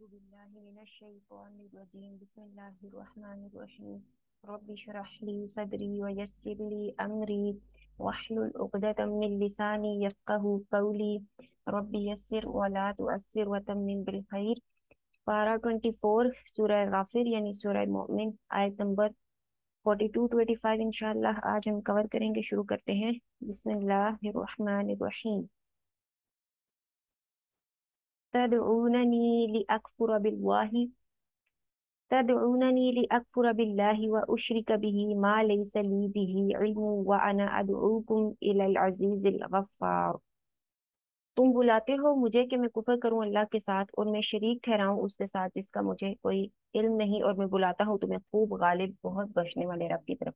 أعوذ بالله من الشيطان الرجيم بسم الله الرحمن الرحيم رب اشرح لي صدري ويسر لي أمري واحلل عقدة من لساني يفقه قولي رب يسر ولا تؤثر وتمن بالخير पारा 24 सूरह गाफिर यानी सूरह मोमिन आयत नंबर 42-25 इंशाल्लाह आज हम कवर करेंगे शुरू करते हैं बिस्मिल्लाह تدعونني لأكفر بالله تدعونني لأكفر بالله وأشرك به ما ليس لي به علم وأنا أدعوكم إلى العزيز الغفار तुम बुलाते हो मुझे कि मैं कुफर करूं अल्लाह के साथ और मैं शरीक ठहराऊं उसके साथ जिसका मुझे कोई इल्म नहीं और मैं बुलाता हूं तुम्हें तो खूब गालिब बहुत बचने वाले रब की तरफ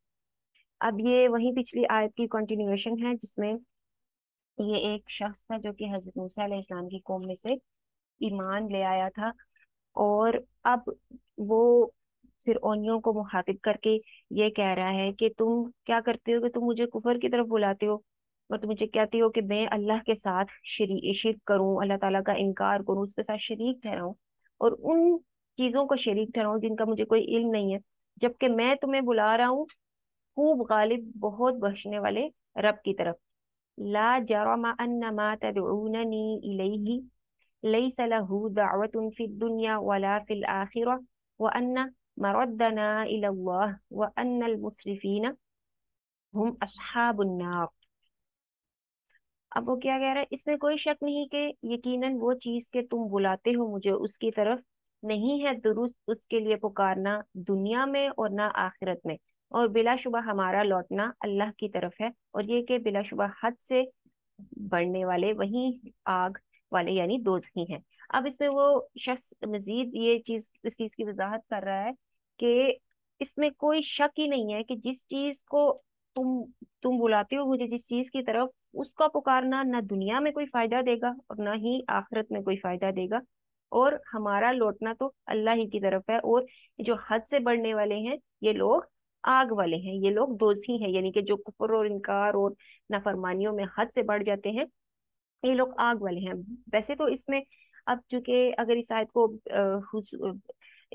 अब ये वही पिछली आयत की कंटिन्यूएशन है जिसमें ये एक शख्स था जो कि हजरत मूसा इस्लाम की कौम में से ईमान ले आया था और अब वो फिरौनियों को मुखातिब करके ये कह रहा है कि तुम क्या करते हो कि तुम मुझे कुफर की तरफ बुलाते हो और तुम मुझे कहती हो कि मैं अल्लाह के साथ शरी शिर करूँ अल्लाह ताला का इनकार करूँ उसके साथ शरीक ठहराऊँ और उन चीजों को शरीक ठहराऊँ जिनका मुझे कोई इल्म नहीं है जबकि मैं तुम्हें बुला रहा हूँ खूब गालिब बहुत बख्शने वाले रब की तरफ ला जरमा इलैही ليس له دعوة في الدنيا ولا في الآخرة وأن مردنا إلى الله وأن المسرفين هم أصحاب النار अब वो क्या कह रहा है इसमें कोई शक नहीं कि यकीनन वो चीज के तुम बुलाते हो मुझे उसकी तरफ नहीं है दुरुस्त उसके लिए पुकारना दुनिया में और ना आखिरत में और बिलाशुबा हमारा लौटना अल्लाह की तरफ है और ये कि बिलाशुबा हद से बढ़ने वाले वही आग वाले यानी दोज ही हैं अब इसमें वो शख्स मजीद ये चीज इस चीज की वजाहत कर रहा है कि इसमें कोई शक ही नहीं है कि जिस चीज को तुम तुम बुलाते हो मुझे जिस चीज की तरफ उसका पुकारना ना दुनिया में कोई फायदा देगा और ना ही आखिरत में कोई फायदा देगा और हमारा लौटना तो अल्लाह ही की तरफ है और जो हद से बढ़ने वाले हैं ये लोग आग वाले हैं ये लोग दोजी हैं यानी कि जो कुफर और इनकार और नाफरमानियों में हद से बढ़ जाते हैं ये लोग आग वाले हैं वैसे तो इसमें अब चूंकि अगर इस आयत को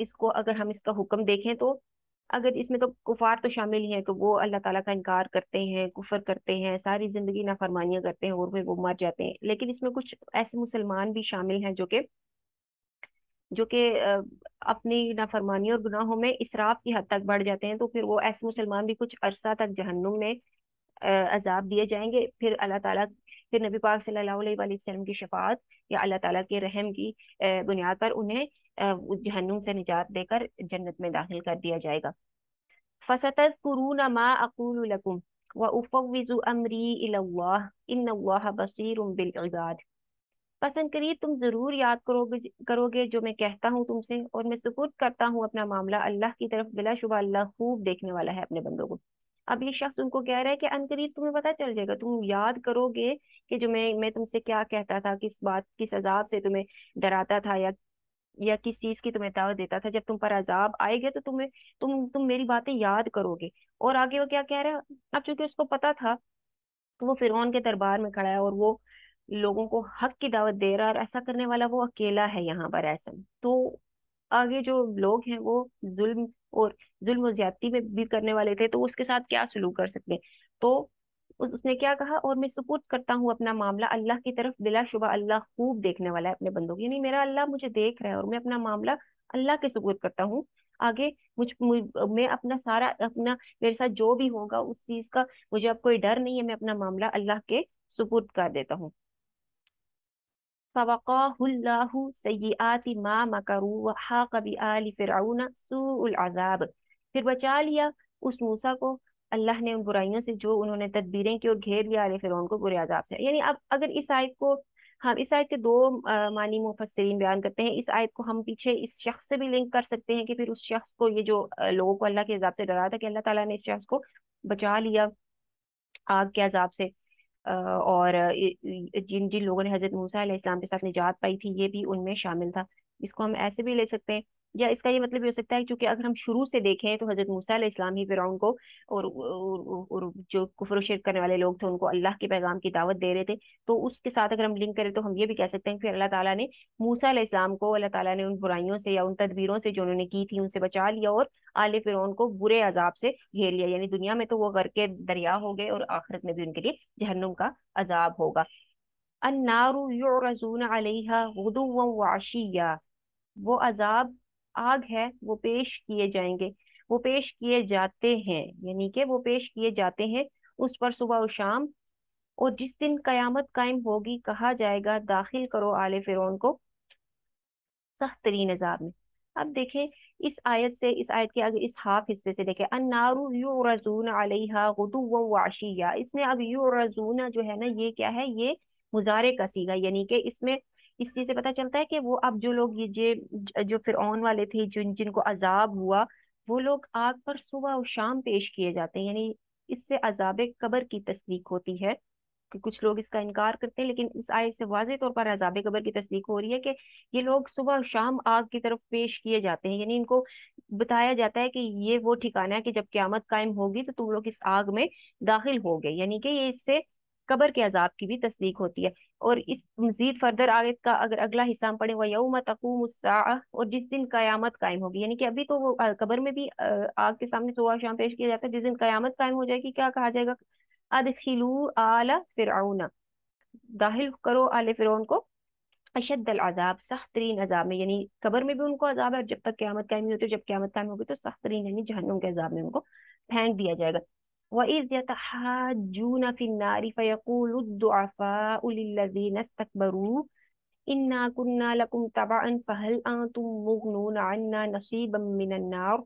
इसको अगर हम इसका हुक्म देखें तो अगर इसमें तो कुफार तो शामिल ही है तो वो अल्लाह ताला का इनकार करते हैं कुफर करते हैं सारी ज़िंदगी नाफरमानियां करते हैं और फिर वो मर जाते हैं लेकिन इसमें कुछ ऐसे मुसलमान भी शामिल हैं जो कि जो कि अपनी नाफरमानियों और गुनाहों में इसराफ की हद तक बढ़ जाते हैं तो फिर वो ऐसे मुसलमान भी कुछ अरसा तक जहन्नुम में अजाब दिए जाएंगे फिर अल्लाह ताला फिर नबी पाक सल्लल्लाहु अलैहि वसल्लम की शफात या अल्लाह ताला के रहम की बुनियाद पर उन्हें जहन्नुम से निजात देकर जन्नत में दाखिल कर दिया जाएगा फसत पसंद करिए तुम जरूर याद करोगे करोगे जो मैं कहता हूँ तुमसे और मैं सुपुर्द करता हूँ अपना मामला अल्लाह की तरफ बिलाशुबा अल्लाह खूब देखने वाला है अपने बंदों को अब ये शख्स उनको कह रहा है कि अनकरीब तुम्हें पता चल जाएगा तुम याद करोगे कि जो मैं मैं तुमसे क्या कहता था किस बात किस अजाब से तुम्हें डराता था या या किस चीज की तुम्हें दावत देता था जब तुम पर अजाब आएगा तो तुम्हें तुम तुम मेरी बातें याद करोगे और आगे वो क्या कह रहा है अब चूंकि उसको पता था वो फिरौन के दरबार में खड़ा है और वो लोगों को हक की दावत दे रहा है और ऐसा करने वाला वो अकेला है यहाँ पर ऐसा तो आगे जो लोग हैं वो जुल्म और जुल्म ज्यादती में भी करने वाले थे तो उसके साथ क्या सलूक कर सकते तो उसने क्या कहा और मैं सपोर्ट करता हूँ अपना मामला अल्लाह की तरफ बिला शुबा अल्लाह खूब देखने वाला है अपने बंदों को यानी मेरा अल्लाह मुझे देख रहा है और मैं अपना मामला अल्लाह के सपोर्ट करता हूँ आगे मुझ, मैं अपना सारा अपना मेरे साथ जो भी होगा उस चीज का मुझे अब कोई डर नहीं है मैं अपना मामला अल्लाह के सुपुर्द कर देता हूँ फवकाहुल्लाहु सय्यिआति मा मकरू वहाक बिआलि फिरऔन सूउल अज़ाब फिर बचा लिया उस मूसा को अल्लाह ने उन बुराइयों से जो उन्होंने तदबीरें की और घेर लिया फिर उनको बुरे आजाब से यानी अब अगर इस आयत को हम इस आयत के दो मानी मुफसरीन बयान करते हैं इस आयत को हम पीछे इस शख्स से भी लिंक कर सकते हैं कि फिर उस शख्स को ये जो लोगों को अल्लाह के हिसाब से डरा था कि अल्लाह ताला ने इस शख्स को बचा लिया आग के अजाब से और जिन जिन लोगों ने हजरत मूसा के साथ निजात पाई थी ये भी उनमें शामिल था इसको हम ऐसे भी ले सकते हैं या इसका ये मतलब भी हो सकता है क्योंकि अगर हम शुरू से देखें तो हजरत मूसा इस्लाम ही फिर को और, और, और जो कुफर शेर करने वाले लोग थे उनको अल्लाह के पैगाम की दावत दे रहे थे तो उसके साथ अगर हम लिंक करें तो हम ये भी कह सकते हैं फिर अल्लाह ताला ने मूसा इस्लाम को अल्लाह ताला ने उन बुराइयों से या उन तदबीरों से जो उन्होंने की थी उनसे बचा लिया और आल फिर को बुरे अजाब से घेर लिया यानी दुनिया में तो वो घर के दरिया हो गए और आखिरत में भी उनके लिए जहनुम का अजाब होगा अन्नारू युरजून अलैहा वाशिया वो अजाब आग है वो पेश किए जाएंगे वो पेश किए जाते हैं यानी कि वो पेश किए जाते हैं उस पर सुबह और शाम और जिस दिन कयामत कायम होगी कहा जाएगा दाखिल करो आले फिर को सख्त तरीन अजाब में अब देखें इस आयत से इस आयत के आगे इस हाफ हिस्से से देखें अन्नारू इसमें अब यू रजूना जो है ना ये क्या है ये मुजारे का सीगा यानी कि इसमें इस चीज से पता चलता है कि वो अब जो लोग ये जो फिर वाले थे जिन जिनको अजाब हुआ वो लोग आग पर सुबह और शाम पेश किए जाते हैं यानी इससे अजाब कबर की तस्दीक होती है कि कुछ लोग इसका इनकार करते हैं लेकिन इस आयत से वाज तौर पर अजाब कबर की तस्दीक हो रही है कि ये लोग सुबह और शाम आग की तरफ पेश किए जाते हैं यानी इनको बताया जाता है कि ये वो ठिकाना है कि जब क्यामत कायम होगी तो तुम लोग इस आग में दाखिल हो गए यानी कि ये इससे कबर के अजाब की भी तस्दीक होती है और इस मजीद फर्दर आयत का अगर अगला हिस्सा पड़े पढ़े हुआ तकूम और जिस दिन कयामत कायम होगी यानी कि अभी तो वो कबर में भी आग के सामने सुबह शाम पेश किया जाता है जिस दिन कयामत कायम हो जाएगी क्या कहा जाएगा अदखिलू आला फिरौना दाखिल करो आले फिर को अशद अजाब सख्त तरीन अजाब में यानी कबर में भी उनको अजाब है जब तक क्यामत कायम नहीं होती जब क्यामत कायम होगी तो सख्त तरीन यानी जहनुम के अजाब में उनको फेंक दिया जाएगा وإذ يتحاجون في النار فيقول الضعفاء للذين استكبروا إنا كنا لكم تبعا فهل أنتم مغنون عنا नसीबा من النار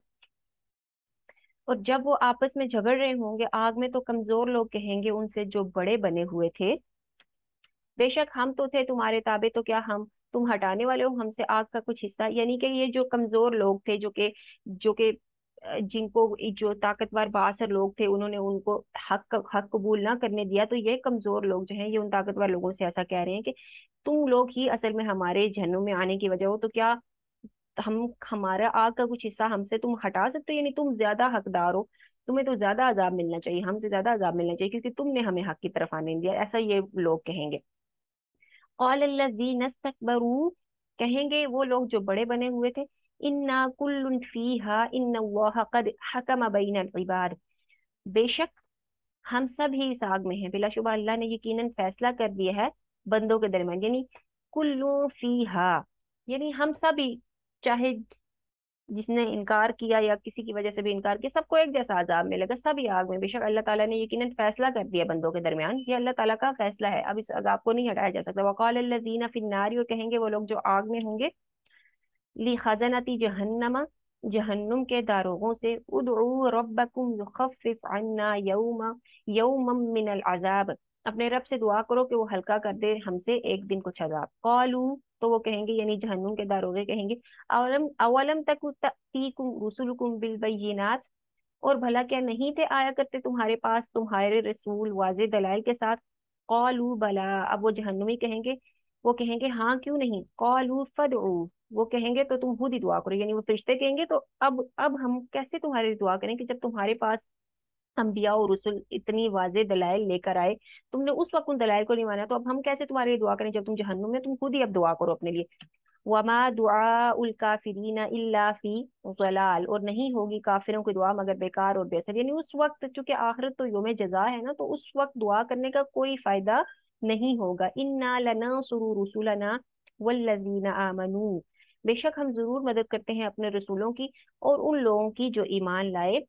और जब वो आपस में झगड़ रहे होंगे आग में तो कमजोर लोग कहेंगे उनसे जो बड़े बने हुए थे बेशक हम तो थे तुम्हारे ताबे तो क्या हम तुम हटाने वाले हो हमसे आग का कुछ हिस्सा यानी कि ये जो कमजोर लोग थे जो के जो के जिनको जो ताकतवर बासर लोग थे उन्होंने उनको हक हक कबूल ना करने दिया तो ये कमजोर लोग जो हैं ये उन ताकतवर लोगों से ऐसा कह रहे हैं कि तुम लोग ही असल में हमारे जहनों में आने की वजह हो तो क्या हम हमारा आग का कुछ हिस्सा हमसे तुम हटा सकते हो यानी तुम ज्यादा हकदार हो तुम्हें तो ज्यादा अजाब मिलना चाहिए हमसे ज्यादा अजाब मिलना चाहिए क्योंकि तुमने हमें हक की तरफ आने दिया ऐसा ये लोग कहेंगे कहेंगे वो लोग जो बड़े बने हुए थे इन्ना कुल्लुन फीहा कद हकम इबाद बेशक हम सब ही इस आग में हैं बिलाशुबा अल्लाह ने यकीनन फैसला कर दिया है बंदों के दरमियान यानी कुल्लू फीहा यानी हम सभी चाहे जिसने इनकार किया या किसी की वजह से भी इनकार किया सबको एक जैसा आजाब मिलेगा सभी आग में बेशक अल्लाह ताला ने यकीनन फैसला कर दिया बंदों के दरमियान ये अल्लाह ताला का फैसला है अब इस अजाब को नहीं हटाया जा सकता वकाल और कहेंगे वो लोग जो आग में होंगे ली खजनती जहन्नम जहन्नुम के दारोगों से उदू रब्बकुम युखफ्फिफ यौमा यौमम अजाब अपने रब से दुआ करो कि वो हल्का कर दे हमसे एक दिन कुछ अजाब कौलू तो वो कहेंगे यानी जहन्नुम के दारोगे कहेंगे अवलम अवलम तक तीकुम रसुलकुम बिलबीनाथ और भला क्या नहीं थे आया करते तुम्हारे पास तुम्हारे रसूल वाज दलाल के साथ कौलू बला अब वो जहन्नुमी कहेंगे वो कहेंगे हाँ क्यों नहीं कौलू फद वो कहेंगे तो तुम खुद ही दुआ करो यानी वो फरिश्ते कहेंगे तो अब अब हम कैसे तुम्हारे लिए दुआ करें कि जब तुम्हारे पास अम्बिया और रसुल इतनी वाजे दलाइल लेकर आए तुमने उस वक्त उन दलाइल को नहीं माना तो अब हम कैसे तुम्हारे लिए दुआ करें जब तुम जहन्नुम में तुम खुद ही अब दुआ करो अपने लिए वमा दुआ और नहीं होगी काफिरों की दुआ मगर बेकार और बेसर यानी उस वक्त चूंकि आखिरत तो योम जजा है ना तो उस वक्त दुआ करने का कोई फायदा नहीं होगा इन्ना लना सुरू रसूलना वल्लजीना आमनू बेशक हम जरूर मदद करते हैं अपने रसूलों की और उन लोगों की जो ईमान लाए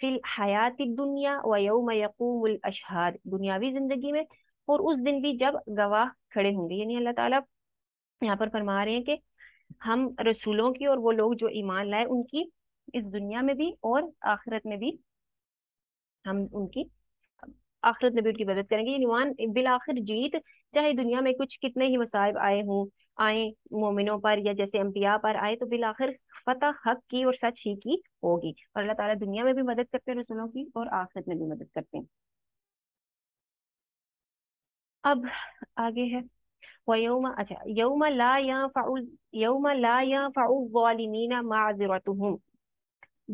फिल हयात दुनिया व अशहाद दुनियावी जिंदगी में और उस दिन भी जब गवाह खड़े होंगे यानी अल्लाह ताला यहाँ पर फरमा रहे हैं कि हम रसूलों की और वो लोग जो ईमान लाए उनकी इस दुनिया में भी और आखिरत में भी हम उनकी आखिरत में भी उनकी मदद करेंगे बिल आखिर जीत चाहे दुनिया में कुछ कितने ही मसाइब आए हों आए मोमिनों पर या जैसे अम्बिया पर आए तो बिल आखिर फतः हक की और सच ही की होगी और अल्लाह ताला दुनिया में भी मदद करते हैं रसूलों की और आखिरत में भी मदद करते हैं अब आगे है अच्छा ला या फाउल ला या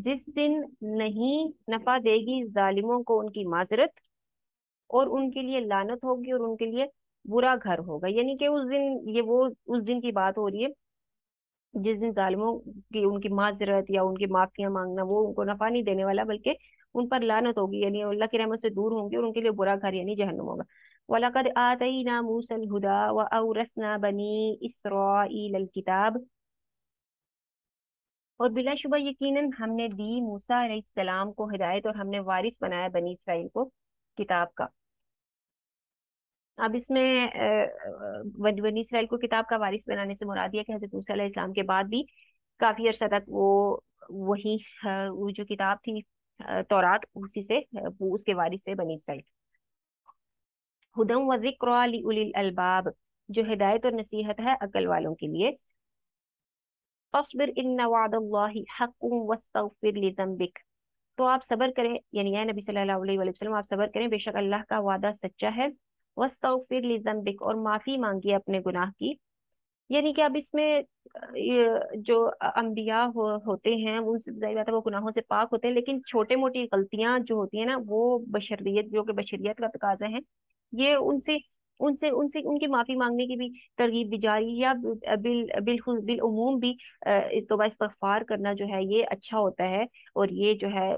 जिस दिन नहीं नफा देगी जालिमों को उनकी माजरत और उनके लिए लानत होगी और उनके लिए बुरा घर होगा यानी कि उस दिन ये वो उस दिन की बात हो रही है जिस दिन जालिमों की उनकी माजरत या उनकी माफिया मांगना वो उनको नफा नहीं देने वाला बल्कि उन पर लानत होगी यानी अल्लाह की रहमत से दूर होंगे और उनके लिए बुरा घर यानी जहन्नुम होगा वलकद आतना मूसल हुदा व औरसना बनी इसराइल किताब और शुबा यकीनन हमने दी मूसा सलाम को हिदायत और हमने वारिस बनाया बनी इसराइल को किताब का अब इसमें बनी इसराइल को किताब का वारिस बनाने से मुराद यह कि हजरत मूसा इस्लाम के बाद भी काफ़ी अरसा तक वो वही वो जो किताब थी तौरात उसी से उसके वारिस से बनी इसराइल हदम व जो हिदायत और नसीहत है अकल वालों के लिए तो आप सबर करें यानी नबी सल्लल्लाहु अलैहि वसल्लम आप सबर करें बेशक अल्लाह का वादा सच्चा है वस्तफ़िर लिजम्बिक और माफ़ी मांगी अपने गुनाह की यानी कि अब इसमें जो अम्बिया हो, होते हैं वो वो गुनाहों से पाक होते हैं लेकिन छोटे मोटी गलतियां जो होती है ना वो बशरियत जो कि बशरियत का तकाजा है ये उनसे उनसे उनसे उनकी माफ़ी मांगने की भी तरगीब दी जा रही है या बिल बिल बिलूम भी तोबा इस्तफार करना जो है ये अच्छा होता है और ये जो है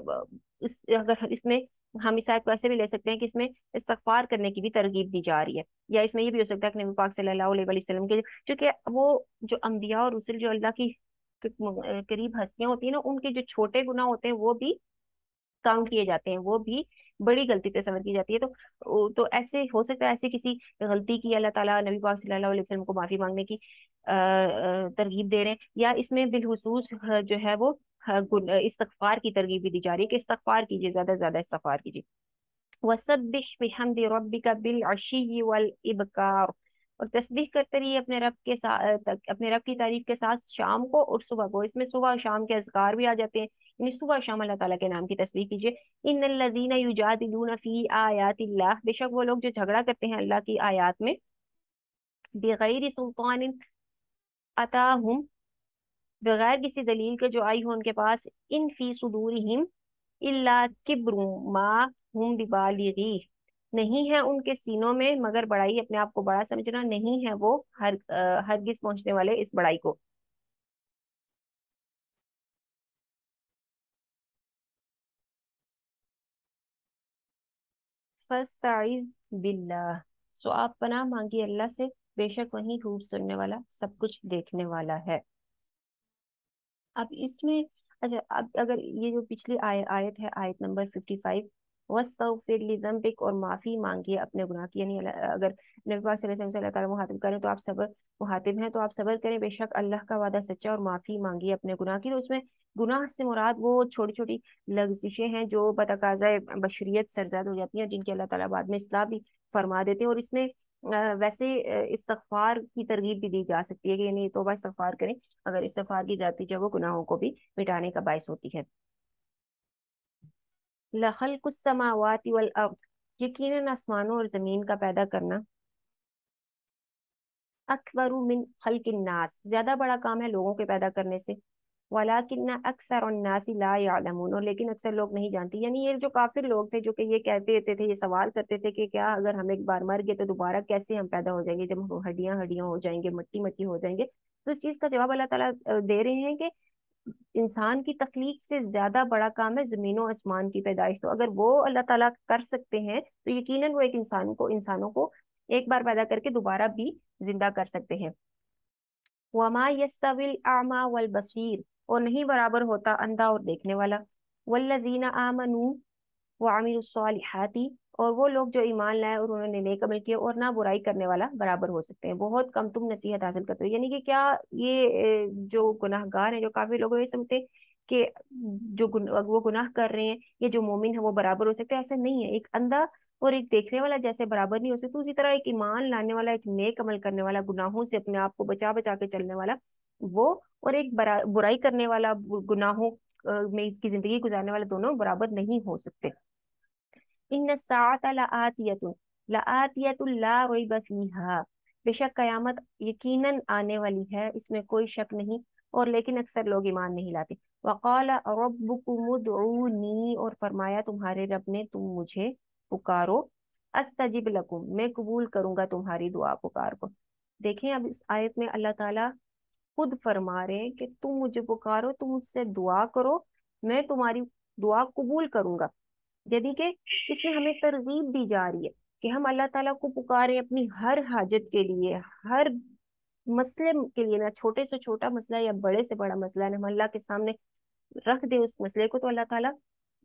इस अगर इसमें हम इस आयत को ऐसे भी ले सकते हैं कि इसमें इस्तफार करने की भी तरगीब दी जा रही है या इसमें ये भी हो सकता है कि नबी पाक सल्लल्लाहु अलैहि वसल्लम के क्योंकि वो जो अम्बिया और रसुल जो अल्लाह की करीब हस्तियां होती है ना उनके जो छोटे गुना होते हैं वो भी काउंट किए जाते हैं वो भी बड़ी गलती पे समझ की जाती है तो तो ऐसे हो सकता है ऐसे किसी गलती की अल्लाह ताला नबी पाक सल्लल्लाहु अलैहि वसल्लम को माफ़ी मांगने की अः तरगीब दे रहे हैं या इसमें बिलखसूस जो है वो हाँ, इस्तफार की तरगीब भी दी जा रही है कि इस्तफार कीजिए ज़्यादा से ज़्यादा इस्तफार कीजिए और तस्बीह करते रहिए अपने रब के साथ अपने रब की तारीफ के साथ शाम को और सुबह को इसमें सुबह और शाम के अजगार भी आ जाते हैं यानी सुबह शाम अल्लाह ताला के नाम की तस्बीह कीजिए इन लदीना युजादिलून फी आयात बेशक वो लोग जो झगड़ा करते हैं अल्लाह की आयात में बेगैर सुल्तान अता अताहुम बगैर किसी दलील के जो आई हो उनके पास इन फी सदूर हिम इल्ला मा बिबालिगी नहीं है उनके सीनों में मगर बड़ाई अपने आप को बड़ा समझना नहीं है वो हर हरगिज पहुंचने वाले इस बड़ाई को फस्ताइज बिल्ला सो आप पनाह मांगी अल्लाह से बेशक वही खूब सुनने वाला सब कुछ देखने वाला है अब इसमें अच्छा अब अगर ये जो पिछली आय, आयत है आयत नंबर फिफ्टी फाइव और माफ़ी मांगिए अपने गुनाह की यानी अगर मुहातिब करें तो आप सबर मुहातिब हैं तो आप सबर करें बेशक अल्लाह का वादा सच्चा और माफ़ी मांगिए अपने गुनाह की तो उसमें गुनाह से मुराद वो छोटी छोटी लफ्जिशें हैं जो बतकाज़ा बशरीत सरजद हो जाती हैं जिनके अल्लाह ताला बाद में इसलाह भी फरमा देते हैं और इसमें वैसे इस्तफार की तरगीब भी दी जा सकती है कि यानी तोबा इस्तफार करें अगर इस्तफार की जाती है वो गुनाहों को भी मिटाने का बायस होती है लखल कुछ समावात वल यकीन आसमानों और जमीन का पैदा करना अकबर मिन खल नास ज्यादा बड़ा काम है लोगों के पैदा करने से वाला किन्ना अक्सर उन्नासी ला और लेकिन अक्सर लोग नहीं जानते यानी ये जो काफिर लोग थे जो कि ये कहते रहते थे ये सवाल करते थे कि क्या अगर हम एक बार मर गए तो दोबारा कैसे हम पैदा हो जाएंगे जब हम हड्डियाँ हो जाएंगे मट्टी मट्टी हो जाएंगे तो इस चीज़ का जवाब अल्लाह तला दे रहे हैं कि इंसान की तख्लीक से ज्यादा बड़ा काम है जमीनों आसमान की पैदाइश तो अगर वो अल्लाह तला कर सकते हैं तो यकीन वो एक इंसान को इंसानों को एक बार पैदा करके दोबारा भी जिंदा कर सकते हैं वमा यस्तविल आमा वल बसीर और नहीं बराबर होता अंधा और देखने वाला वल्लजीना आमनू व आमिरसालिहाती और वो लोग जो ईमान लाए और उन्होंने नेक अमल किए और ना बुराई करने वाला बराबर हो सकते हैं बहुत कम तुम नसीहत हासिल करते हो यानी कि क्या ये जो गुनाहगार हैं जो काफी लोग ये समझते हैं कि जो वो गुनाह कर रहे हैं ये जो मोमिन है वो बराबर हो सकते हैं ऐसा नहीं है एक अंधा और एक देखने वाला जैसे बराबर नहीं हो सकता उसी तरह एक ईमान लाने वाला एक नेक अमल करने वाला गुनाहों से अपने आप को बचा बचा के चलने वाला वो और एक बरा, बुराई करने वाला गुनाहों में इसकी जिंदगी गुजारने वाला दोनों बराबर नहीं हो सकते इन बेशक कयामत यकीनन आने वाली है इसमें कोई शक नहीं और लेकिन अक्सर लोग ईमान नहीं लाते और फरमाया तुम्हारे रब ने तुम मुझे पुकारो अस्तजिब लकुम मैं कबूल करूंगा तुम्हारी दुआ पुकार को देखें अब इस आयत में अल्लाह ताला खुद फरमा रहे हैं कि तुम मुझे पुकारो तुम मुझसे दुआ करो मैं तुम्हारी दुआ कबूल करूंगा यदि के इसमें हमें तरगीब दी जा रही है कि हम अल्लाह ताला को पुकारें अपनी हर हाजत के लिए हर मसले के लिए ना छोटे से छोटा मसला या बड़े से बड़ा मसला ना हम अल्लाह के सामने रख दे उस मसले को तो अल्लाह ताला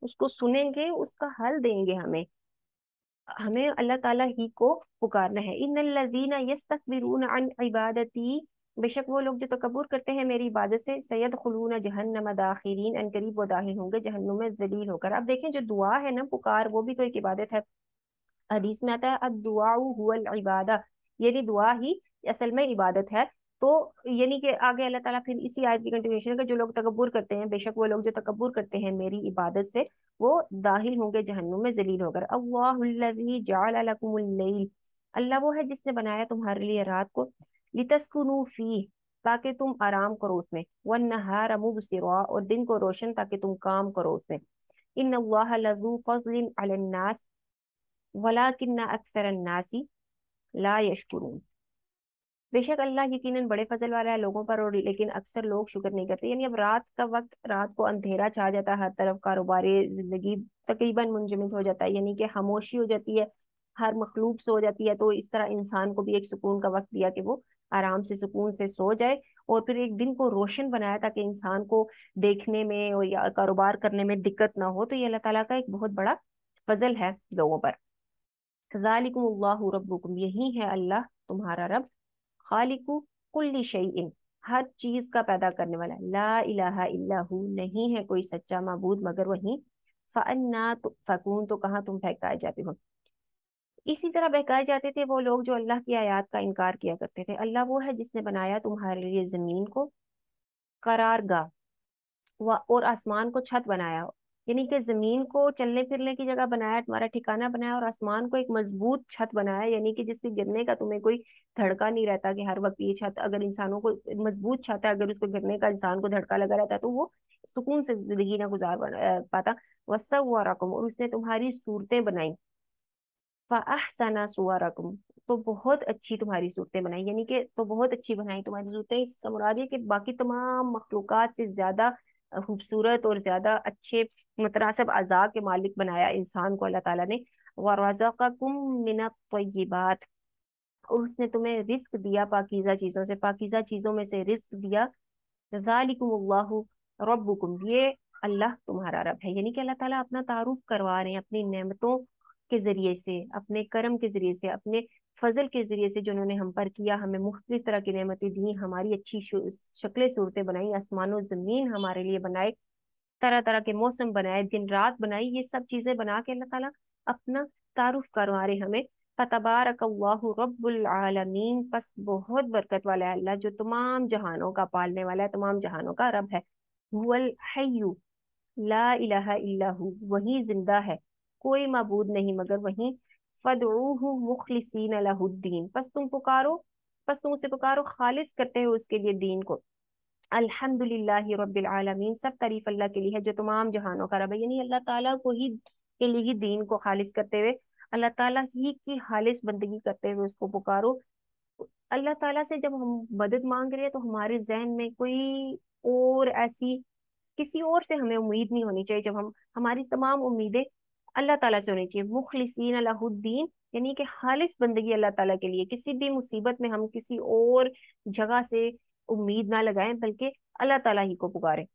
उसको सुनेंगे उसका हल देंगे हमें हमें अल्लाह ताला ही को पुकारना है इन लजीना यस्तकबिरून अन इबादती बेशक वो लोग जो तकबूर करते हैं मेरी इबादत से सैयद खलून जहन्नम दाखिरीन अनकरीब वो दाहिर होंगे जहन्नुम में जलील होकर आप देखें जो दुआ है ना पुकार वो भी तो एक इबादत है हदीस में आता है अब दुआ इबादा यानी दुआ ही असल में इबादत है तो यानी कि आगे अल्लाह ताला फिर इसी आयत की कंटिन्यूशन कि जो लोग तकबूर करते हैं बेशक वो लोग जो तकबूर करते हैं मेरी इबादत से वो दाहिल होंगे जहन्नुम में जलील होकर अल्लाह अल्लाह वो है जिसने बनाया तुम्हारे लिए रात को लितस्कुनू फी ताकि तुम आराम करो उसमें वन नहार मुबसिरा और दिन को रोशन ताकि तुम काम करो उसमें इन अल्लाह लजू फजल अलन्नास वला किन्ना अक्सर अन्नासी ला यशकुरून बेशक अल्लाह यकीनन बड़े फजल वाला है लोगों पर और लेकिन अक्सर लोग शुक्र नहीं करते यानी अब रात का वक्त रात को अंधेरा छा जाता है हर तरफ कारोबारी जिंदगी तकरीबन मुंजमद हो जाता है यानी कि खामोशी हो जाती है हर मखलूक सो जाती है तो इस तरह इंसान को भी एक सुकून का वक्त दिया कि वो आराम से सुकून से सो जाए और फिर एक दिन को रोशन बनाया ताकि इंसान को देखने में और या कारोबार करने में दिक्कत ना हो तो ये अल्लाह ताला का एक बहुत बड़ा फजल है लोगों पर रबुकुम यही है अल्लाह तुम्हारा रब खालिकु कुल्ली शई हर चीज का पैदा करने वाला ला इलाहा इल्लाहु नहीं है कोई सच्चा मबूद मगर वही फन्ना फकून तो कहाँ तुम फेंकाए जाते हो इसी तरह बहकाए जाते थे वो लोग जो अल्लाह की आयात का इनकार किया करते थे अल्लाह वो है जिसने बनाया तुम्हारे लिए जमीन को करारगा और आसमान को छत बनाया यानी कि जमीन को चलने फिरने की जगह बनाया तुम्हारा ठिकाना बनाया और आसमान को एक मजबूत छत बनाया यानी कि जिसके गिरने का तुम्हें कोई धड़का नहीं रहता कि हर वक्त ये छत अगर इंसानों को मजबूत छत है अगर उसको गिरने का इंसान को धड़का लगा रहता तो वो सुकून से जिंदगी ना गुजार पाता वसा हुआ रकम और उसने तुम्हारी सूरतें बनाई फ़ाहसना सुअरकुम तो बहुत अच्छी तुम्हारी सूरतें बनाई यानी कि तो बहुत अच्छी बनाई तुम्हारी सूरतें इसका मुराद ये कि बाकी तमाम मखलूक से ज़्यादा खूबसूरत और ज़्यादा अच्छे मुतनासब अज़ा के मालिक बनाया इंसान को अल्लाह ताला ने वरज़ाकुम मिन तय्यबात और उसने तुम्हें रिस्क दिया पाकिज़ा चीज़ों से पाकिज़ा चीज़ों में से रिस्क दिया रज़ालिकुम रब्बुकुम ये अल्लाह तुम्हारा रब है यानी कि अल्लाह ताला अपना तारुफ करवा रहे हैं अपनी नेमतों के जरिए से अपने कर्म के जरिए से अपने फजल के जरिए से जो उन्होंने हम पर किया हमें मुख्तलिफ तरह की नेमतें दी हमारी अच्छी शक्लें सूरतें बनाई आसमानों जमीन हमारे लिए बनाए तरह तरह के मौसम बनाए दिन रात बनाई ये सब चीजें बना के अल्लाह ताला अपना तारुफ करवा रहे हमें फतबारक बस बहुत बरकत वाला है अल्लाह जो तमाम जहानों का पालने वाला है तमाम जहानों का रब है ला इलाहा वही जिंदा है कोई मबूद नहीं मगर वही फदूह मुखलिसन अलाउद्दीन बस तुम पुकारो बस तुम उसे पुकारो खालिश करते हो उसके लिए दीन को अल्हम्दुलिल्लाहि रब्बिल आलमीन सब तारीफ अल्लाह के लिए है जो तमाम जहानों का रब है यानी अल्लाह ताला को ही के लिए ही दीन को खालिस करते हुए अल्लाह ताला ही की खालिस बंदगी करते हुए उसको पुकारो अल्लाह ताला से जब हम मदद मांग रहे हैं तो हमारे जहन में कोई और ऐसी किसी और से हमें उम्मीद नहीं होनी चाहिए जब हम हमारी तमाम उम्मीदें अल्लाह ताला से होनी चाहिए मुखलिसन अलाउद्दीन यानी कि खालिश बंदगी अल्लाह ताला के लिए किसी भी मुसीबत में हम किसी और जगह से उम्मीद ना लगाएं बल्कि अल्लाह ताला ही को पुकारें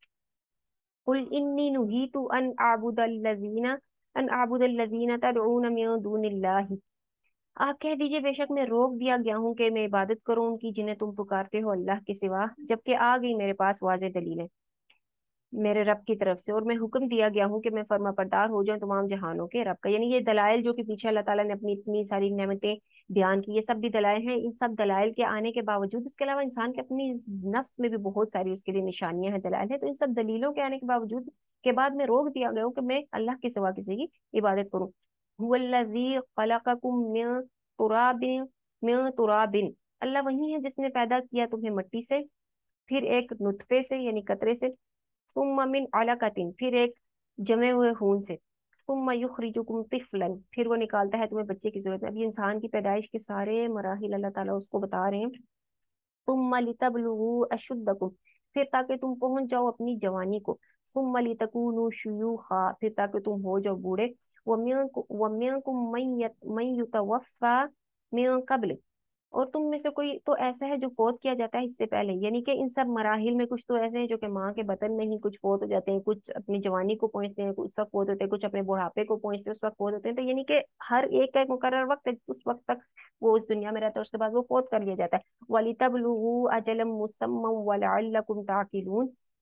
कुल इन्नी नुहीतु अन आबुदल्लजीना अन आबुदल्लजीना तदऊन आप कह दीजिए बेशक मैं रोक दिया गया हूँ कि मैं इबादत करूँ उनकी जिन्हें तुम पुकारते हो अल्लाह के सिवा जबकि आ गई मेरे पास वाज दलीलें मेरे रब की तरफ से और मैं हुक्म दिया गया हूँ कि मैं फर्मा बरदार हो जाऊँ तमाम जहानों के रब का यानी ये दलाइल जो कि पीछे अल्लाह ताला ने अपनी इतनी सारी नेमतें बयान की ये सब भी दलाइल हैं इन सब दलाइल के आने के बावजूद इसके अलावा इंसान के अपनी नफ्स में भी बहुत सारी उसके लिए निशानियां हैं दलाइल है तो इन सब दलीलों के आने के बावजूद के बाद में रोक दिया गया हूँ कि मैं अल्लाह के सिवा किसी की इबादत करूँ तुराबिन अल्लाह वही है जिसने पैदा किया तुम्हें मट्टी से फिर एक नुतफे से यानी कतरे से सुम्मा मिन अलाकतिन फिर एक जमे हुए खून से फिर वो निकालता है तुम्हें बच्चे की जरूरत है अभी इंसान की पैदाइश के सारे मराहल अल्लाह ताला उसको बता रहे हैं सुम्मा लितबलुगु अशुद्धकुम फिर ताकि तुम पहुंच जाओ अपनी जवानी को सुम्मा लितकूनु शुयूखा फिर ताकि तुम हो जाओ बूढ़े वमियकुम मन युतवफा मिन कबल और तुम में से कोई तो ऐसा है जो फोत किया जाता है इससे पहले यानी कि इन सब मराहल में कुछ तो ऐसे हैं जो कि माँ के बतन में ही कुछ फोत हो जाते हैं कुछ अपनी जवानी को पहुंचते हैं कुछ सब फोत होते हैं कुछ अपने बुढ़ापे को पहुंचते हैं उस वक्त फोत होते हैं तो यानी कि हर एक का एक मुकर वक्त है उस वक्त तक वो उस दुनिया में रहता है उसके बाद वो फोत कर लिया जाता है वाली तब लू अजलम मुसम वालकुम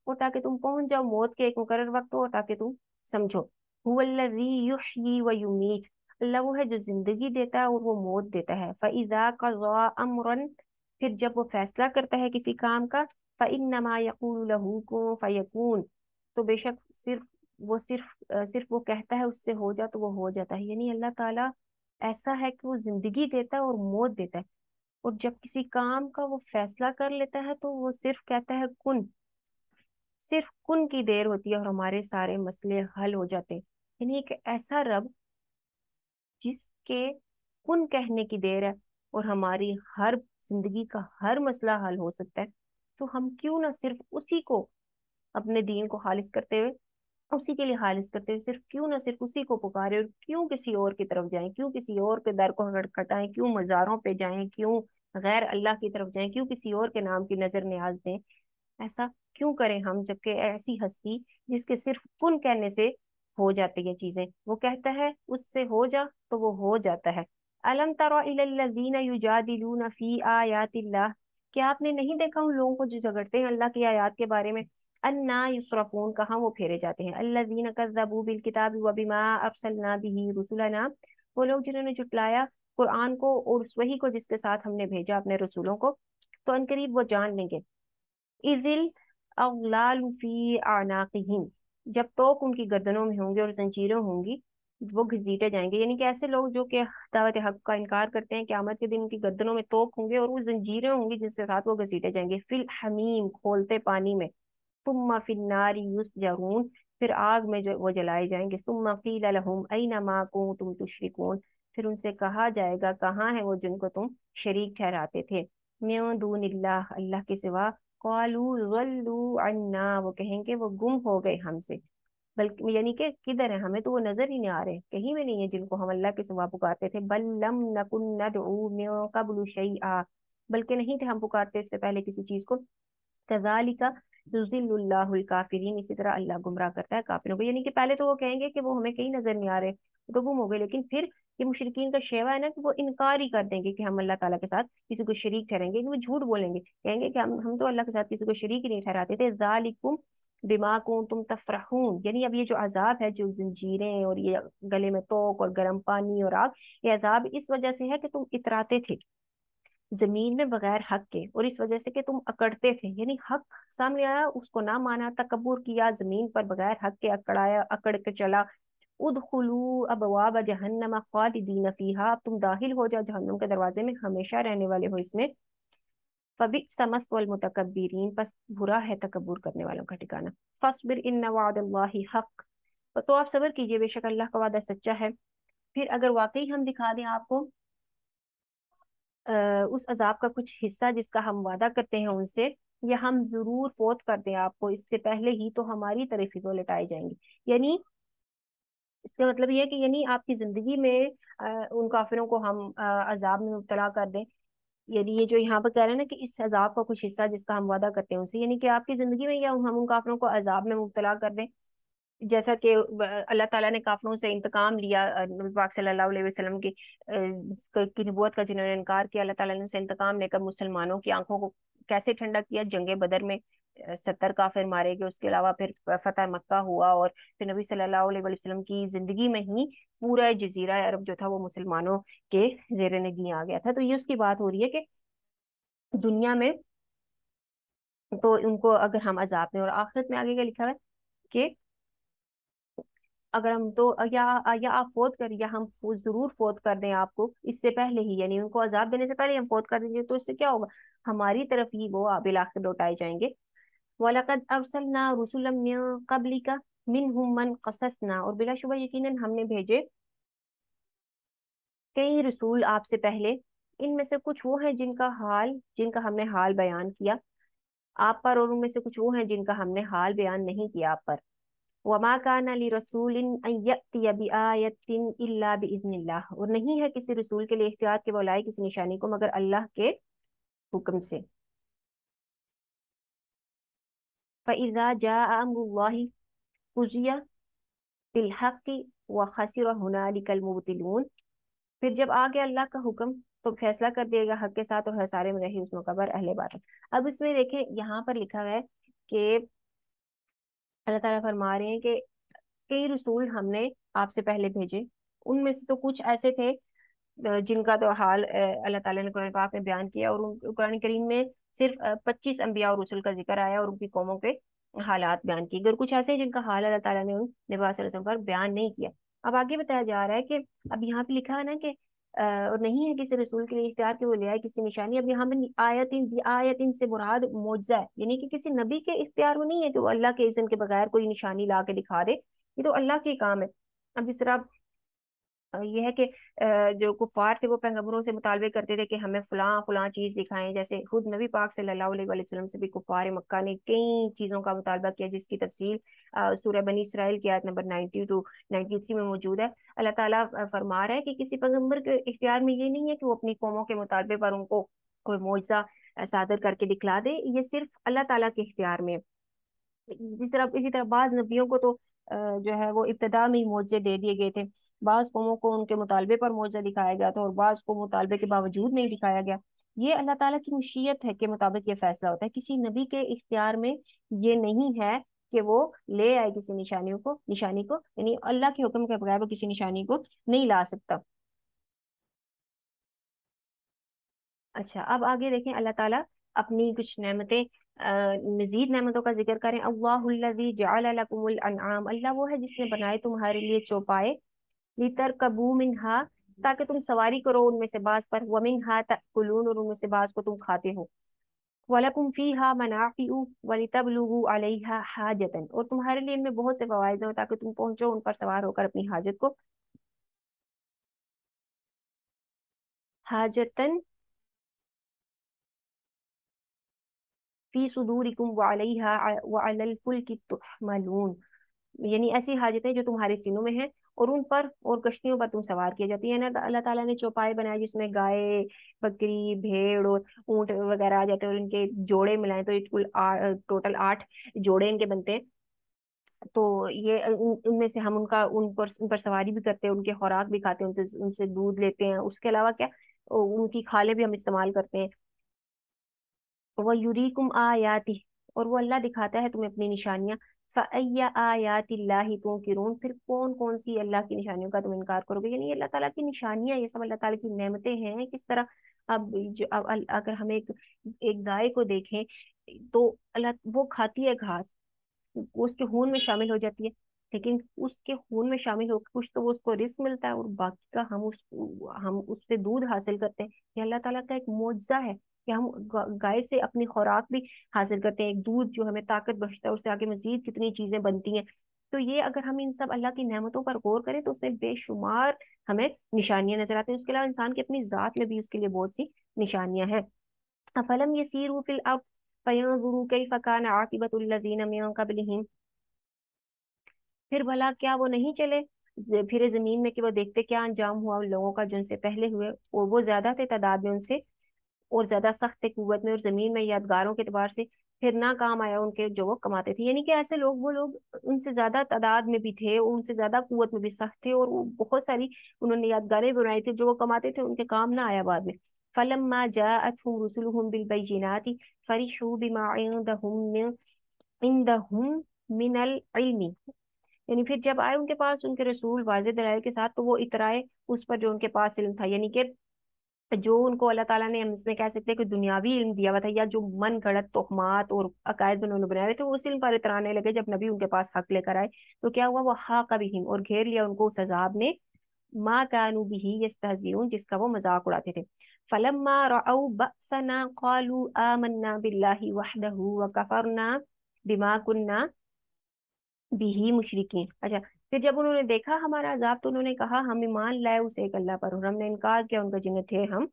और ताकि तुम पहुंच जाओ मौत के एक मुकर वक्त हो और ताकि तुम समझो हुवल्लजी वीत अल्लाह वो है जो जिंदगी देता है और वो मौत देता है फ़ैज़ा का अमरन फिर जब वो फैसला करता है किसी काम का फ़िन नमा यकूल को तो बेशक सिर्फ वो सिर्फ सिर्फ वो कहता है उससे हो जा तो वो हो जाता है यानी अल्लाह ताला ऐसा है कि वो जिंदगी देता है और मौत देता है और जब किसी काम का वो फैसला कर लेता है तो वो सिर्फ कहता है कुन सिर्फ कुन की देर होती है और हमारे सारे मसले हल हो जाते हैं यानी एक ऐसा रब जिसके कुन कहने की देर है और हमारी हर जिंदगी का हर मसला हल हो सकता है तो हम क्यों ना सिर्फ उसी को अपने दीन को खालिज करते हुए उसी के लिए खालिज करते हुए सिर्फ क्यों ना सिर्फ उसी को पुकारे और क्यों किसी और की तरफ जाएं क्यों किसी और के दर को खटखटाएं क्यों मज़ारों पे जाएं क्यों गैर अल्लाह की तरफ जाएं क्यों किसी और के नाम की नजर न्याज दें ऐसा क्यों करें हम जबकि ऐसी हस्ती जिसके सिर्फ कुन कहने से हो जाती है चीजें वो कहता है उससे हो जा तो वो हो जाता है अलम तरोना फी आयात क्या आपने नहीं देखा उन लोगों को जो झगड़ते हैं अल्लाह की आयात के बारे में अन्नाफून युसरफून कहाँ वो फेरे जाते हैं अल्लाजीन कजबू रसुलना वो लोग जिन्होंने जुटलाया कुरान को और उस वही को जिसके साथ हमने भेजा अपने रसूलों को तो अनकरीब वो जान लेंगे इजिल अगलाफी आनाकिन जब तोक उनकी गर्दनों में होंगे और जंजीरें होंगी वो घसीटे जाएंगे यानी कि ऐसे लोग जो कि दावत हक का इनकार करते हैं क्यामत के दिन उनकी गर्दनों में तोक होंगे और वो जंजीरें होंगी जिसके साथ वो घसीटे जाएंगे फिल हमीम खोलते पानी में सुम्मा फिन्नारी युस जहून फिर आग में जो वो जलाए जाएंगे सुम्मा फील न माँ को तुम तुशरिकून फिर उनसे कहा जाएगा कहाँ है वो जिनको तुम शरीक ठहराते थे मैं दून अल्लाह अल्लाह के सिवा वो कहेंगे वो गुम हो गए हमसे बल्कि यानी कि किधर है हमें तो वो नजर ही नहीं आ रहे कहीं भी नहीं है जिनको हम अल्लाह के सिवा पुकारते थे बल्लम नकुन्नदू शई आ बल्कि नहीं थे हम पुकारते इससे पहले किसी चीज को कजालिका काफिरीन इसी तरह अल्लाह गुमराह करता है काफिरों को यानी कि पहले तो वो कहेंगे कि वो हमें कहीं नजर नहीं आ रहे तो गुम हो गए लेकिन फिर ये मुशरकिन का शेवा है ना कि वो इनकार ही कर देंगे कि हम अल्लाह ताला के साथ किसी को शरीक ठहरेंगे वो झूठ बोलेंगे कहेंगे कि हम हम तो अल्लाह के साथ किसी को शरीक ही नहीं ठहराते थे जालिकुम दिमागों तुम तफरहून यानी अब ये जो अजाब है जो जंजीरें और ये गले में तोक और गर्म पानी और आग ये अजाब इस वजह से है कि तुम इतराते थे जमीन में बगैर हक के और इस वजह से कि तुम अकड़ते थे यानी हक सामने आया उसको ना माना तकबूर किया जमीन पर बगैर हक के अकड़ाया अकड़ के चला अबवाब जहन्नम खालिदीन फीहा अब तुम दाखिल हो जाओ जहन्नम के दरवाजे में हमेशा रहने वाले हो इसमें फबी बस बुरा है करने वालों का ठिकाना फसबिर इन हक तो आप कीजिए बेशक अल्लाह का वादा सच्चा है फिर अगर वाकई हम दिखा दें आपको आ, उस अजाब का कुछ हिस्सा जिसका हम वादा करते हैं उनसे या हम जरूर फोत कर हैं आपको इससे पहले ही तो हमारी तरफ ही को लटाई जाएंगे यानी इसका मतलब यह है कि यानी आपकी ज़िंदगी में आ, उन काफिरों को हम अजाब में मुबतला कर दें यानी ये जो यहाँ पर कह रहे हैं ना कि इस अजाब का कुछ हिस्सा जिसका हम वादा करते हैं उनसे यानी कि आपकी ज़िंदगी में या हम उन काफिरों को अजाब में मुबतला कर दें जैसा कि अल्लाह ताला ने काफिरों से इंतकाम लिया पाक सल्लल्लाहु अलैहि वसल्लम की की नबूत का जिन्होंने इनकार किया अल्लाह ताला ने उनसे इंतकाम लेकर मुसलमानों की आंखों को कैसे ठंडा किया जंगे बदर में सत्तर काफिर मारे गए उसके अलावा फिर फतेह मक्का हुआ और फिर नबी सल्लल्लाहु अलैहि वसल्लम की जिंदगी में ही पूरा जजीरा अरब जो था वो मुसलमानों के जेर नगी आ गया था तो ये उसकी बात हो रही है कि दुनिया में तो उनको अगर हम अजाब में और आखिरत में आगे क्या लिखा है कि अगर हम तो या या आप फोत कर या हम फो, जरूर फोत कर दें आपको इससे पहले ही यानी उनको अजाब देने से पहले हम फोत कर देंगे तो इससे क्या होगा हमारी तरफ ही वो आबिल आखिर लौटाए जाएंगे वलकद अरसलना रसुलम कबली का मिन मन कससना और बिलाशुबा यकीनन हमने भेजे कई रसूल आपसे पहले इनमें से कुछ वो हैं जिनका हाल जिनका हमने हाल बयान किया आप पर और उनमें से कुछ वो हैं जिनका हमने हाल बयान नहीं किया आप पर वमा कान अली रसूल और नहीं है किसी रसूल के लिए इख्तियार के वलाए किसी निशानी को मगर अल्लाह के हुक्म से फ़ैज़ा जा अमरुल्लाहि कुजिया बिलहक़ व खसिर हुनालिकल मुबतिलून फिर जब आ गया अल्लाह का हुक्म तो फैसला कर दिया हक के साथ और हसारे में रही उसमें कबर अहले बात अब इसमें देखें यहाँ पर लिखा है कि अल्लाह ताला फरमा रहे हैं कि कई रसूल हमने आपसे पहले भेजे उनमें से तो कुछ ऐसे थे जिनका तो हाल अल्लाह ताला ने कुरान पाक में बयान किया और उन कुरान करीम में सिर्फ पच्चीस अम्बिया और रसूल का जिक्र आया और उनकी कौमों के हालात बयान किए गए कुछ ऐसे हैं जिनका हाल अल्लाह ताला ने उन पर बयान नहीं किया अब आगे बताया जा रहा है कि अब यहाँ पे लिखा है ना कि और नहीं है किसी रसूल के लिए इख्तियार के वो ले आए किसी निशानी अब यहाँ पे आयतिन आयतिन से मुराद मोजा है यानी कि किसी नबी के इख्तियार में नहीं है कि वो अल्लाह के इज्जन के बगैर कोई निशानी ला के दिखा दे ये तो अल्लाह के काम है अब जिस तरह आप यह है कि जो कुफार थे वो पैगम्बरों से मुतालबे करते थे कि हमें फलां फलां चीज़ दिखाएं जैसे खुद नबी पाक सल्लल्लाहु अलैहि वसल्लम से भी कुफार मक्का ने कई चीज़ों का मुतालबा किया जिसकी तफसील सूरह बनी इसराइल की आयत number ninety two ninety three में मौजूद है अल्लाह ताला फरमा रहा है कि किसी पैगम्बर के इख्तियार में ये नहीं है कि वो अपनी कौमों के मुतालबे पर उनको कोई मुआवजा सादर करके दिखला दे ये सिर्फ अल्लाह ताला के इख्तियार में जिस तरह इसी तरह बाज नबियों को तो जो है वो इब्तदा में ही मुआवजे दे दिए गए थे बाज कौमों को उनके मुतालबे पर मुआवजा दिखाया गया था और बाज को मुतालबे के बावजूद नहीं दिखाया गया ये अल्लाह ताला की मशीयत है के मुताबिक ये फैसला होता है किसी नबी के इख्तियार में ये नहीं है कि वो ले आए किसी निशानियों को निशानी को यानी अल्लाह के हुक्म के बगैर वो किसी निशानी को नहीं ला सकता अच्छा अब आगे देखें अल्लाह ताला अपनी कुछ नेमतें मजीद नेमतों का जिक्र करें अल्लाह जाम अल्लाह वो है जिसने बनाए तुम्हारे लिए चौपाए लीतर कबू मिनहा ताकि तुम सवारी करो उनमें से बास पर वमिन हा तकुलून और उनमें से बास को तुम खाते हो वलकुम फी हा मनाफी वली तबलूगू अलैहा हाजतन और तुम्हारे लिए इनमें बहुत से फवायद हो ताकि तुम पहुंचो उन पर सवार होकर अपनी हाजत को हाजतन फी सुदूरिकुम वालैहा वअलल फुल्कि तुहमलून यानी ऐसी हाजतें जो तुम्हारे सीनों में हैं और उन पर और कश्तियों पर तुम सवार किए जाती है ना अल्लाह ताला ने चौपाए बनाए जिसमें गाय बकरी भेड़ और ऊंट वगैरह आ जाते हैं और इनके जोड़े मिलाए तो कुल टोटल आठ जोड़े इनके बनते हैं तो ये उनमें से हम उनका उन पर उन पर सवारी भी करते हैं उनके खुराक भी खाते हैं उनसे उनसे दूध लेते हैं उसके अलावा क्या उनकी खाले भी हम इस्तेमाल करते हैं वह यूरिकुम आयाती और वो अल्लाह दिखाता है तुम्हें अपनी निशानियां आयात किरून फिर कौन कौन सी अल्लाह की निशानियों का तुम इनकार करोगे यानी अल्लाह ताला की निशानियां ये सब अल्लाह ताला की नेमतें हैं किस तरह अब जो अब अगर हम एक एक गाय को देखें तो अल्लाह वो खाती है घास उसके खून में शामिल हो जाती है लेकिन उसके खून में शामिल होकर कुछ तो वो उसको रिस्क मिलता है और बाकी का हम उस हम उससे दूध हासिल करते हैं ये अल्लाह ताला का एक मुआवजा है कि हम गाय से अपनी खुराक भी हासिल करते हैं एक दूध जो हमें ताकत बख्शता है उससे आगे मजीद कितनी चीजें बनती हैं तो ये अगर हम इन सब अल्लाह की नहमतों पर गौर करें तो उसमें बेशुमार हमें निशानियां नजर आती हैं उसके अलावा इंसान की अपनी ज़ात में भी उसके लिए बहुत सी निशानियां हैं फलम ये सीरू फिल अब फयांजुरू कई फ़कान आकिबतुल्लजीन फिर भला क्या वो नहीं चले फिर ज़मीन में कि वो देखते क्या अंजाम हुआ उन लोगों का जिनसे पहले हुए और वो ज़्यादा थे तादाद में उनसे और ज्यादा सख्त कुत में और जमीन में यादगारों के अतबार से फिर ना काम आया उनके जो वो कमाते थे यानी कि ऐसे लोग वो लोग उनसे ज्यादा तादाद में भी थे और उनसे ज्यादा कुत में भी सख्त थे और वो बहुत सारी उन्होंने यादगारें बनाई थी जो वो कमाते थे उनके काम ना आया बाद में फलमा जाअतहुम रुसुलुहुम बिलबय्यिनाति फरिहू बिमा यानी फिर जब आए उनके पास उनके रसूल वाज दलाइल के साथ तो वो इतराए उस पर जो उनके पास इल्म था यानी कि जो उनको अल्लाह ताला ने हम इसमें कह सकते हैं कि दुनियावी इल्म दिया हुआ था या जो मन गढ़त तोहमात और अकायद उन्होंने बनाए हुए थे वो उस इल्म पर इतराने लगे जब नबी उनके पास हक लेकर आए तो क्या हुआ वो हा का भी और घेर लिया उनको उस अजाब ने माँ कानू भी ये तहजीन जिसका वो मजाक उड़ाते थे फलम्मा बिमा कुन्ना बिही मुशरकिन अच्छा फिर जब उन्होंने देखा हमारा अजाब तो उन्होंने कहा हम ईमान लाए उस एक अल्लाह पर और हमने इनकार किया उनका जिन्हें थे हम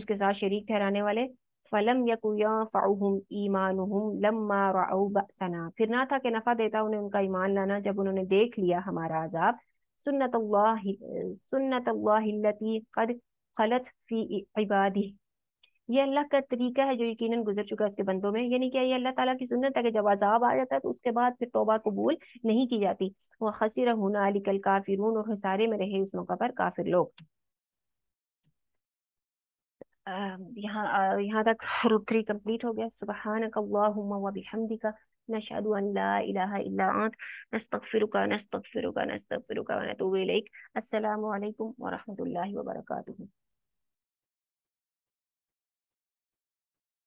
उसके साथ शरीक ठहराने वाले फलम यकुम ईमान सना फिर ना था कि नफा देता उन्हें उनका ईमान लाना जब उन्होंने देख लिया हमारा अजाब सुन्नत सुन्नत कद खलत फी इबादी ये अल्लाह का तरीका है जो यकीन गुजर चुका है उसके बंदों में यानी क्या ये अल्लाह ताला की सुनत है कि जब अजाब आ जाता है तो उसके बाद फिर तोबा कबूल नहीं की जाती वह खसी रहना अली कल काफिरून और खसारे में रहे उस मौका पर काफिर लोग यहाँ यहाँ तक रूप थ्री कम्प्लीट हो गया सुबह का نشهد ان لا اله الا انت نستغفرك नस्तफ़िरुका नस्तफ़िरुका ونتوب اليك السلام عليكم ورحمه الله وبركاته